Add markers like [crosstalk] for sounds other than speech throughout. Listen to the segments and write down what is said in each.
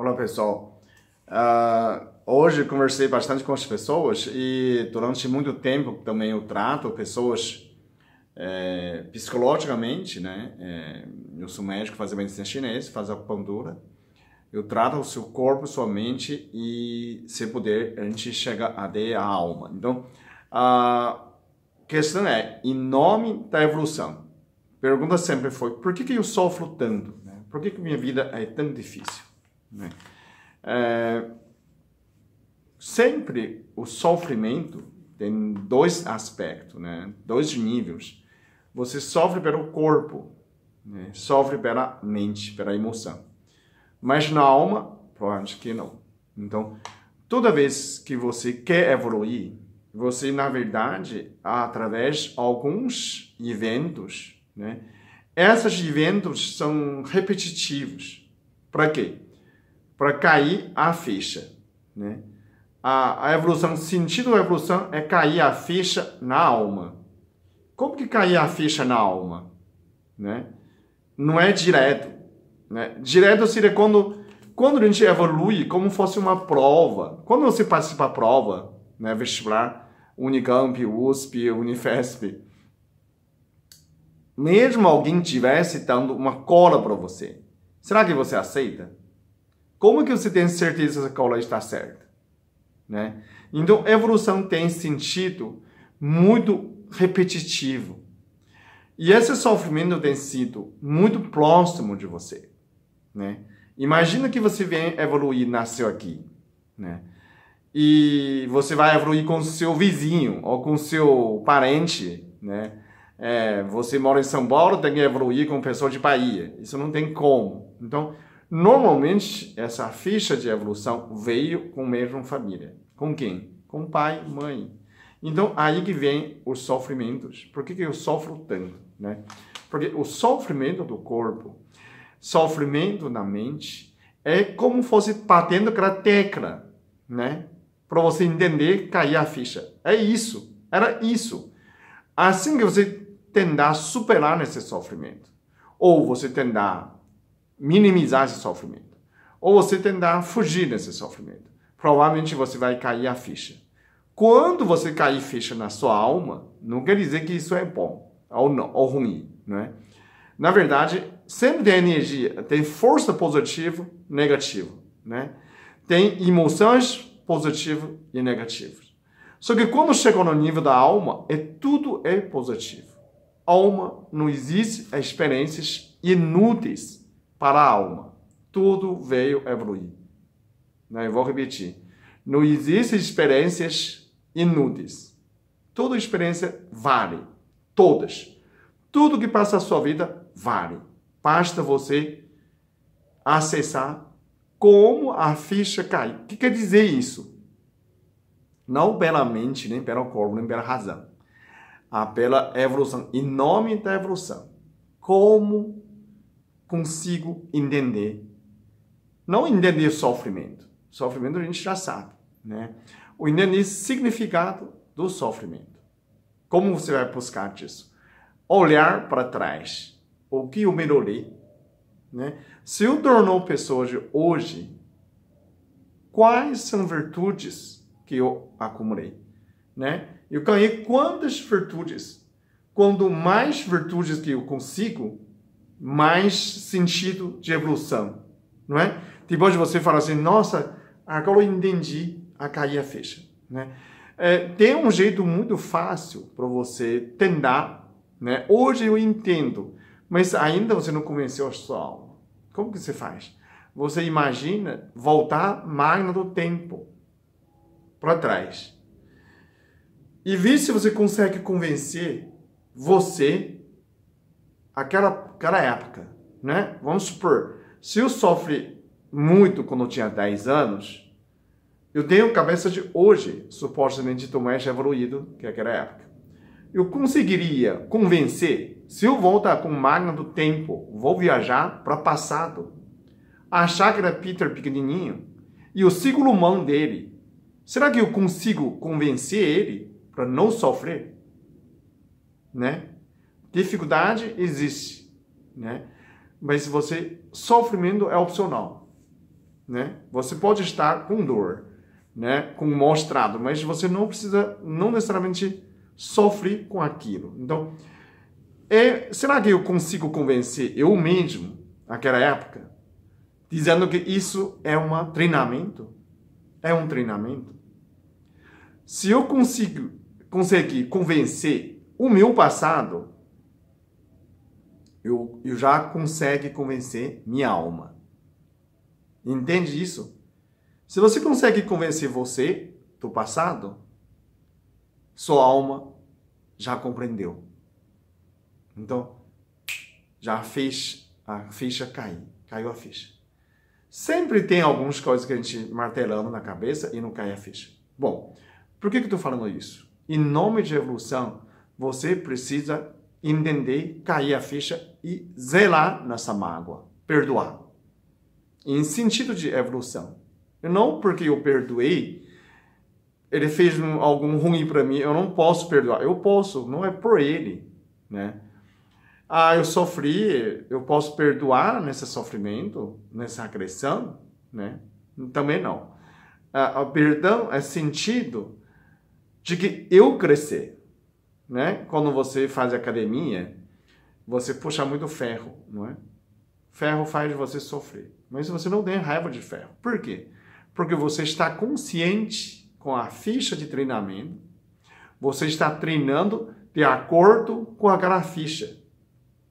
Olá pessoal, uh, hoje conversei bastante com as pessoas e durante muito tempo também eu trato pessoas é, psicologicamente, né? É, eu sou médico, faço medicina chinesa, faço acupuntura. Eu trato o seu corpo, sua mente e, se puder, antes chega a até a alma. Então, a questão é, em nome da evolução, pergunta sempre foi, por que, que eu sofro tanto? Né? Por que, que minha vida é tão difícil? Né? É, sempre o sofrimento tem dois aspectos, né? dois níveis. Você sofre pelo corpo, né? sofre pela mente, pela emoção. Mas na alma, provavelmente que não. Então, toda vez que você quer evoluir, você, na verdade, através de alguns eventos, né? esses eventos são repetitivos. Para quê? para cair a ficha, né? A, a evolução, o sentido da evolução é cair a ficha na alma. Como que cair a ficha na alma? Né? Não é direto. Né? Direto seria quando, quando a gente evolui como fosse uma prova. Quando você participa da prova, né, vestibular, Unicamp, USP, Unifesp, mesmo alguém tivesse dando uma cola para você, será que você aceita? Como que você tem certeza que a aula está certa? Né? Então, evolução tem sentido muito repetitivo. E esse sofrimento tem sido muito próximo de você, né? Imagina que você vem evoluir, nasceu aqui, né? E você vai evoluir com seu vizinho ou com seu parente, né? É, você mora em São Paulo, tem que evoluir com pessoa de Bahia. Isso não tem como. Então, Normalmente, essa ficha de evolução veio com a mesma família. Com quem? Com pai, mãe. Então, aí que vem os sofrimentos. Por que, que eu sofro tanto? Né? Porque o sofrimento do corpo, sofrimento na mente, é como fosse batendo aquela tecla, né? Para você entender, cair a ficha. É isso. Era isso. Assim que você tentar superar esse sofrimento, ou você tentar minimizar esse sofrimento. Ou você tentar fugir desse sofrimento. Provavelmente você vai cair a ficha. Quando você cair ficha na sua alma, não quer dizer que isso é bom ou, não, ou ruim, né? Na verdade, sempre tem energia, tem força positiva, negativa, né? Tem emoções positivas e negativas. Só que quando chega no nível da alma, é tudo é positivo. Alma não existe experiências inúteis para a alma. Tudo veio evoluir. Não, né? eu vou repetir. Não existem experiências inúteis. Toda experiência vale. Todas. Tudo que passa na sua vida vale. Basta você acessar como a ficha cai. O que quer dizer isso? Não pela mente, nem pelo corpo, nem pela razão. Ah, pela evolução. Em nome da evolução. Como consigo entender. Não entender o sofrimento. O sofrimento a gente já sabe, né? O entender significado do sofrimento. Como você vai buscar isso? Olhar para trás. O que eu melhorei? Né? Se eu tornou pessoa de hoje, quais são virtudes que eu acumulei? Né? Eu ganhei quantas virtudes? Quanto mais virtudes que eu consigo, mais sentido de evolução, não é? Depois tipo, você falar assim, nossa, agora eu entendi, a a fecha, né? É, tem um jeito muito fácil para você tentar, né? Hoje eu entendo, mas ainda você não convenceu a sua alma. Como que você faz? Você imagina voltar máquina do tempo para trás e ver se você consegue convencer você aquela, aquela época, né? Vamos supor, se eu sofri muito quando eu tinha 10 anos, eu tenho cabeça de hoje, supostamente tão mais evoluído que é aquela época. Eu conseguiria convencer, se eu voltar com máquina do tempo, vou viajar para o passado, achar que era Peter pequenininho e o ciclo mão dele, será que eu consigo convencer ele para não sofrer? Né? Dificuldade existe, né? Mas você sofrimento é opcional, né? Você pode estar com dor, né? Com mostrado, mas você não precisa, não necessariamente sofrer com aquilo. Então, é, será que eu consigo convencer eu mesmo naquela época, dizendo que isso é um treinamento? É um treinamento. Se eu consigo conseguir convencer o meu passado eu, eu já consegue convencer minha alma. Entende isso? Se você consegue convencer você do passado, sua alma já compreendeu. Então, já fez a ficha cair, caiu a ficha. Sempre tem algumas coisas que a gente martelando na cabeça e não cai a ficha. Bom, por que que estou falando isso? Em nome de evolução, você precisa entender, cair a ficha e zelar nessa mágoa, perdoar. Em sentido de evolução. não porque eu perdoei, ele fez algum ruim para mim, eu não posso perdoar. Eu posso, não é por ele, né? Ah, eu sofri, eu posso perdoar nesse sofrimento, nessa agressão, né? Também não. Ah, o perdão é sentido de que eu crescer, né? Quando você faz academia, você puxa muito ferro, não é? Ferro faz você sofrer. Mas você não tem raiva de ferro. Por quê? Porque você está consciente com a ficha de treinamento, você está treinando de acordo com aquela ficha.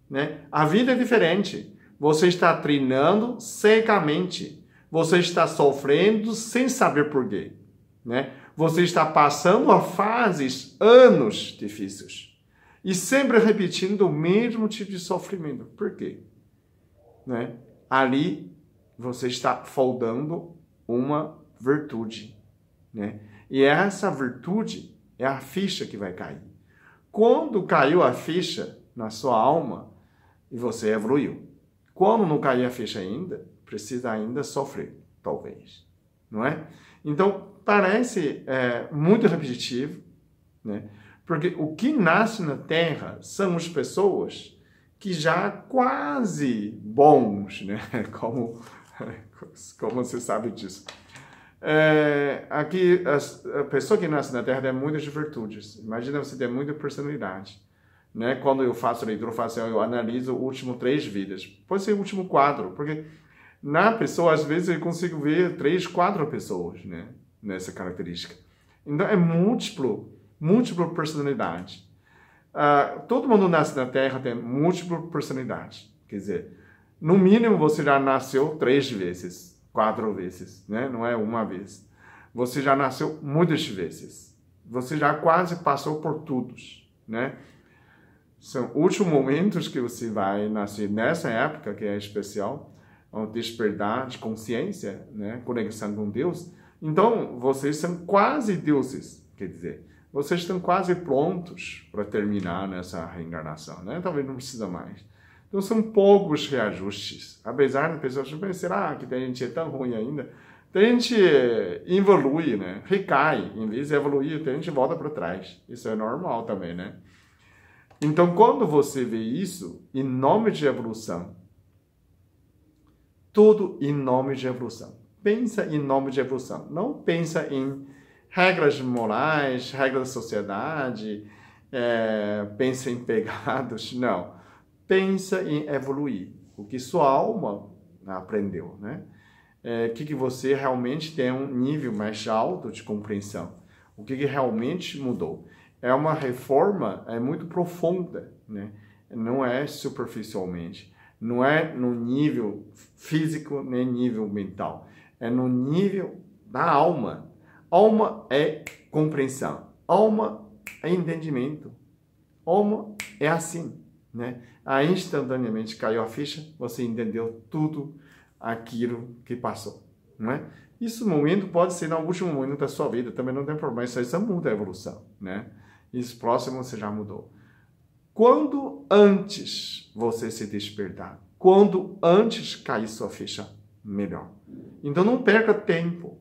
Né? A vida é diferente. Você está treinando secamente. Você está sofrendo sem saber quê, Né? Você está passando a fases, anos difíceis e sempre repetindo o mesmo tipo de sofrimento. Por quê? Né? Ali você está faltando uma virtude, né? E é essa virtude é a ficha que vai cair. Quando caiu a ficha na sua alma e você evoluiu. Quando não caiu a ficha ainda, precisa ainda sofrer, talvez, não é? Então parece é, muito repetitivo, né? Porque o que nasce na terra são as pessoas que já quase bons, né? [laughs] Como, como você sabe disso. É, aqui, a, a, pessoa que nasce na Terra tem muitas virtudes. Imagina você ter muita personalidade. Né? Quando eu faço leitura facial, eu analiso o último três vidas. Pode ser o último quadro, porque na pessoa, às vezes, eu consigo ver três, quatro pessoas né? nessa característica. Então, é múltiplo múltipla personalidade. Uh, todo mundo nasce na Terra tem múltipla personalidade. Quer dizer, no mínimo você já nasceu três vezes, quatro vezes, né? Não é uma vez. Você já nasceu muitas vezes. Você já quase passou por tudo, né? São últimos momentos que você vai nascer nessa época que é especial, ao despertar de consciência, né? Conexão com Deus. Então, vocês são quase deuses, quer dizer vocês estão quase prontos para terminar nessa reencarnação, né? Talvez não precisa mais. Então são poucos reajustes. Apesar de pessoas pensarem, será que tem gente é tão ruim ainda? Tem gente eh, evolui, né? Recai, em vez de evoluir, tem gente volta para trás. Isso é normal também, né? Então quando você vê isso, em nome de evolução, tudo em nome de evolução. Pensa em nome de evolução, não pensa em regras morais, regras da sociedade, é, pensa em pegados, [laughs] não. Pensa em evoluir, o que sua alma aprendeu, né? É, que, que você realmente tem um nível mais alto de compreensão, o que, que realmente mudou. É uma reforma é muito profunda, né? não é superficialmente, não é no nível físico nem nível mental, é no nível da alma, Alma é compreensão. Alma é entendimento. Alma é assim, né? Aí instantaneamente caiu a ficha, você entendeu tudo aquilo que passou, né? Isso momento pode ser no último momento da sua vida, também não tem problema, isso aí só muda a evolução, né? Isso próximo você já mudou. Quando antes você se despertar, quando antes cair sua ficha, melhor. Então não perca tempo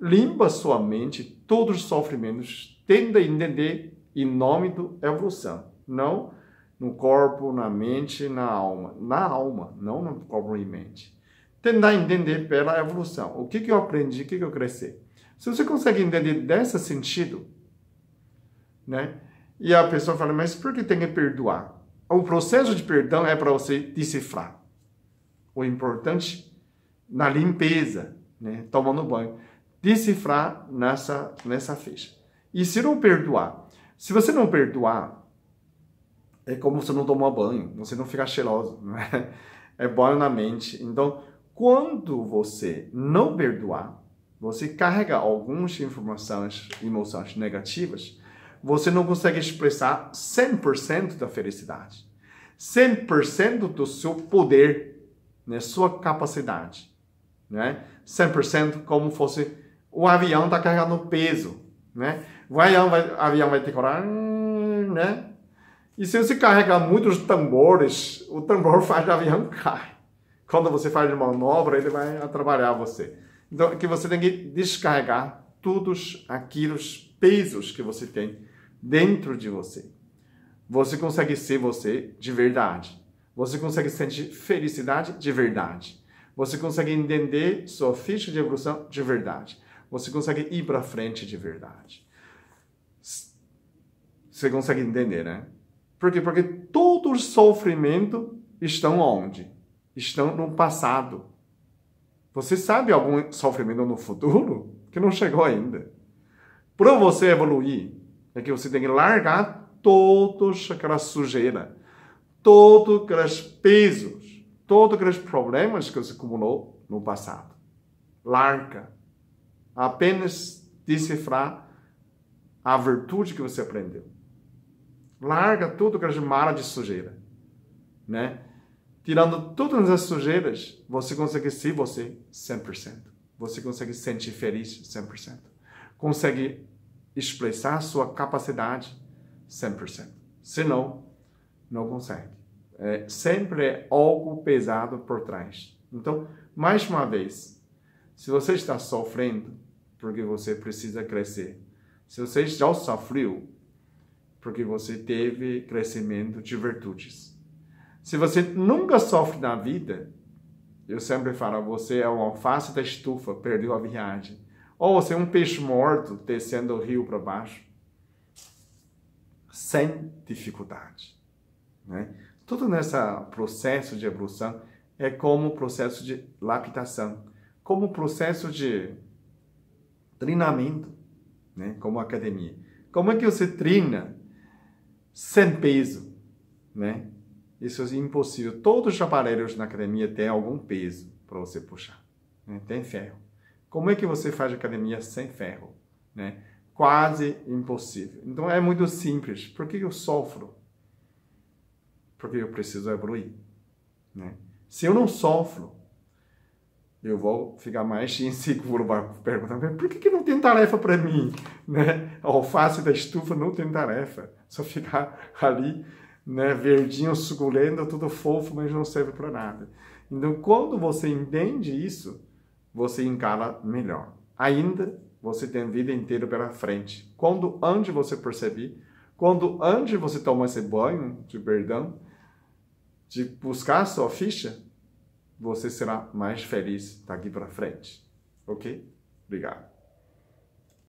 limpa sua mente todos os sofrimentos, tenta entender em nome da evolução, não no corpo, na mente, na alma, na alma, não no corpo e mente. Tentar entender pela evolução, o que, que eu aprendi, o que, que eu cresci. Se você consegue entender desse sentido, né? E a pessoa fala, mas por que tem que perdoar? O processo de perdão é para você decifrar. O importante na limpeza, né? Tomando banho decifrar nessa, nessa ficha. E se não perdoar? Se você não perdoar, é como você não tomar banho, você não fica cheiroso, [laughs] né? é bom na mente. Então, quando você não perdoar, você carrega algumas informações, emoções negativas, você não consegue expressar 100% da felicidade, 100% do seu poder, né, sua capacidade, né? 100% como fosse o avião está carregando peso, né? O avião vai, o avião vai né? E se você carregar muitos tambores, o tambor [laughs] faz o avião cair. Quando você faz manobra, ele vai atrapalhar você. Então, que você tem que descarregar todos aqueles pesos que você tem dentro de você. Você consegue ser você de verdade. Você consegue sentir felicidade de verdade. Você consegue entender sua ficha de evolução de verdade você consegue ir para frente de verdade. Você consegue entender, né? Por quê? Porque todo o sofrimento estão onde? Estão no passado. Você sabe algum sofrimento no futuro que não chegou ainda. Para você evoluir, é que você tem que largar toda aquela sujeira, todos aqueles pesos, todos aqueles problemas que você acumulou no passado. Larga apenas decifrar a virtude que você aprendeu. Larga tudo que é mala de sujeira, né? Tirando todas as sujeiras, você consegue ser você 100%. Você consegue se sentir feliz 100%. Consegue expressar sua capacidade 100%. Se não, não consegue. É, sempre é algo pesado por trás. Então, mais uma vez, se você está sofrendo, porque você precisa crescer. Se você já sofreu, porque você teve crescimento de virtudes. Se você nunca sofre na vida, eu sempre falo, você é um alface da estufa, perdeu a viagem. Ou você é um peixe morto descendo o rio para baixo. Sem dificuldade. Né? Tudo nesse processo de evolução é como o processo de lapidação como processo de treinamento, né? como academia. Como é que você treina sem peso? Né? Isso é impossível. Todos os aparelhos na academia têm algum peso para você puxar. Né? Tem ferro. Como é que você faz academia sem ferro? Né? Quase impossível. Então é muito simples. Por que eu sofro? Porque eu preciso evoluir. Né? Se eu não sofro, eu vou ficar mais inseguro. Perguntando, por que, que não tem tarefa para mim? Né? A alface da estufa não tem tarefa. Só ficar ali, né, verdinho, suculento, tudo fofo, mas não serve para nada. Então, quando você entende isso, você encara melhor. Ainda você tem vida inteira pela frente. Quando antes você percebe, quando antes você toma esse banho de perdão, de buscar sua ficha, você será mais feliz daqui para frente. Ok? Obrigado.